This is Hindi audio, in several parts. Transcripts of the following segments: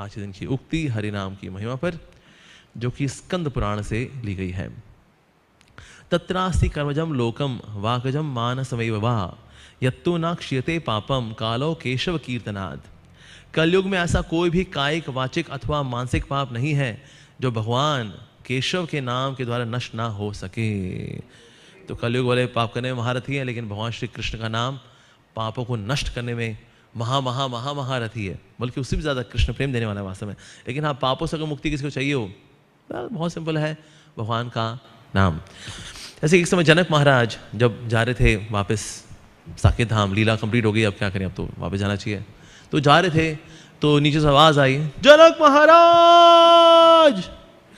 आज के दिन की उक्ति नाम की महिमा पर जो कि स्कंद पुराण से ली गई है तत्रास्ति कर्मजम लोकम वाकजम मानसमय वाह यत्तु ना क्षीयते पापम कालो केशव कीर्तनाद कलयुग में ऐसा कोई भी कायिक वाचिक अथवा मानसिक पाप नहीं है जो भगवान केशव के नाम के द्वारा नष्ट ना हो सके तो कलयुग वाले पाप करने में महारथी हैं है लेकिन भगवान श्री कृष्ण का नाम पापों को नष्ट करने में महा महा महा महारथी है बल्कि उससे भी ज़्यादा कृष्ण प्रेम देने वाला है वास्तव में लेकिन हाँ पापों से अगर मुक्ति किसी को चाहिए हो बहुत सिंपल है भगवान का नाम ऐसे एक समय जनक महाराज जब जा रहे थे वापस साकेत धाम लीला कंप्लीट हो गई अब क्या करें अब तो वापस जाना चाहिए तो जा रहे थे तो नीचे से आवाज़ आई जनक महाराज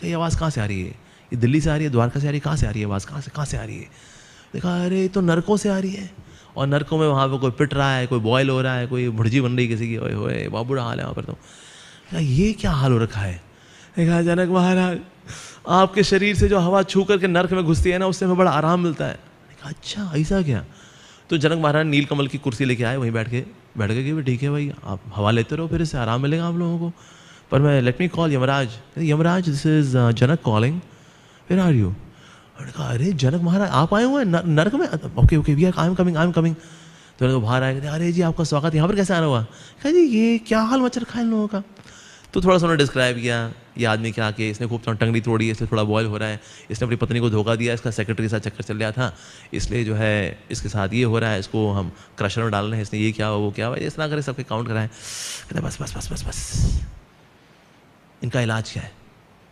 ये आवाज़ कहाँ से आ रही है ये दिल्ली से आ रही है द्वारका से आ रही है कहाँ से आ रही है आवाज़ कहाँ से कहाँ से आ रही है देखा अरे तो नरकों से आ रही है और नरकों में वहाँ पर कोई पिट रहा है कोई बॉयल हो रहा है कोई भुर्जी बन रही किसी की ओए होए बहुत बुरा हाल है वहाँ पर तो ये क्या हाल हो रखा है कहा जनक महाराज आपके शरीर से जो हवा छू करके नर्क में घुसती है ना उससे हमें बड़ा आराम मिलता है अच्छा ऐसा क्या तो जनक महाराज नील कमल की कुर्सी लेके आए वहीं बैठ के बैठ गए कि ठीक है भाई आप हवा लेते रहो फिर इससे आराम मिलेगा आप लोगों को पर मैं let me call Yamraj Yamraj this is Janak calling where are you मैंने कहा अरे जनक महाराज आप आए हुए हैं नरक में okay okay we are I am coming I am coming तो मैंने बाहर आए कहते अरे जी आपका स्वागत यहाँ पर कैसे आना हुआ कह जी ये क्या हाल मच्छर रखा इन लोगों का तो थोड़ा सा उन्होंने डिस्क्राइब किया ये आदमी क्या के इसने खूब टंगड़ी तोड़ी इसे थोड़ा बॉयल हो रहा है इसने अपनी पत्नी को धोखा दिया इसका सेक्रेटरी के साथ चक्कर चल रहा था इसलिए जो है इसके साथ ये हो रहा है इसको हम क्रशर में डाल रहे हैं इसने ये क्या हुआ वो क्या हुआ इस तरह करें सबके काउंट कराएं कहते बस बस बस बस बस इनका इलाज क्या है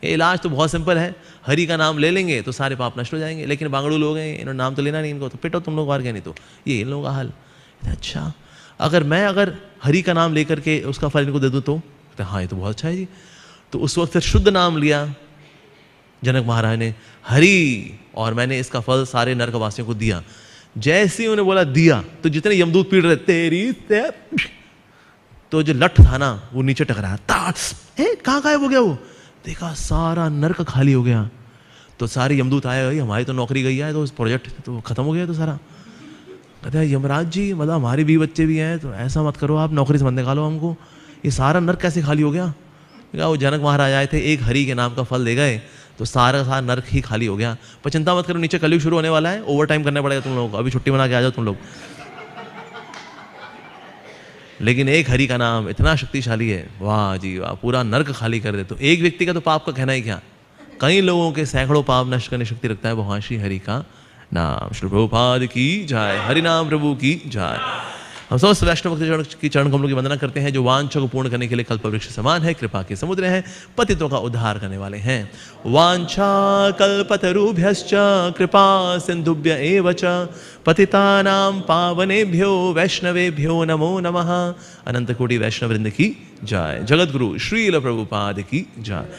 ये इलाज तो बहुत सिंपल है हरी का नाम ले लेंगे तो सारे पाप नष्ट हो जाएंगे लेकिन बांगड़ू लोग हैं इन्होंने नाम तो लेना नहीं इनको तो पिटो तुम लोग और क्या नहीं तो ये इन लोगों का हाल अच्छा अगर मैं अगर हरी का नाम लेकर के उसका फल इनको दे दूँ तो कहते हाँ ये तो बहुत अच्छा है जी तो उस वक्त फिर शुद्ध नाम लिया जनक महाराज ने हरी और मैंने इसका फल सारे नर्कवासियों को दिया जैसे ही उन्हें बोला दिया तो जितने यमदूत पीड़ रहे तेरी ते तो जो लठ था ना वो नीचे टकराया ताट कहाँ गायब हो गया वो देखा सारा नर्क खाली हो गया तो सारे यमदूत आए भाई हमारी तो नौकरी गई है तो उस प्रोजेक्ट तो ख़त्म हो गया तो सारा कहते हैं यमराज जी मतलब हमारे भी बच्चे भी हैं तो ऐसा मत करो आप नौकरी से बंद निकालो हमको ये सारा नर्क कैसे खाली हो गया वो जनक महाराज आए थे एक हरी के नाम का फल दे गए तो सारा सारा नर्क ही खाली हो गया पर चिंता मत करो नीचे कलयुग शुरू होने वाला है ओवर टाइम करना पड़ेगा तुम लोग अभी छुट्टी बना के आ जाओ तुम लोग लेकिन एक हरि का नाम इतना शक्तिशाली है वाह जी वाह पूरा नर्क खाली कर दे तो एक व्यक्ति का तो पाप का कहना ही क्या कई लोगों के सैकड़ों पाप नष्ट करने शक्ति रखता है वहाँ श्री हरि का नाम श्री प्रभुपाद की जाय हरि नाम प्रभु की जाय हम समस्त वैष्णव की चरण को हम लोग वंदना करते हैं जो वांछा को पूर्ण करने के लिए कल्प वृक्ष समान है कृपा के समुद्र हैं पतितों का उद्धार करने वाले हैं वांछा कल्पतरुभ्य कृपा सिंधुभ्य एवच पतितानाम पावनेभ्यो वैष्णवेभ्यो नमो नम अनंतकोटि वैष्णव वृंद की जाय जगत गुरु श्रील प्रभुपाद की जाय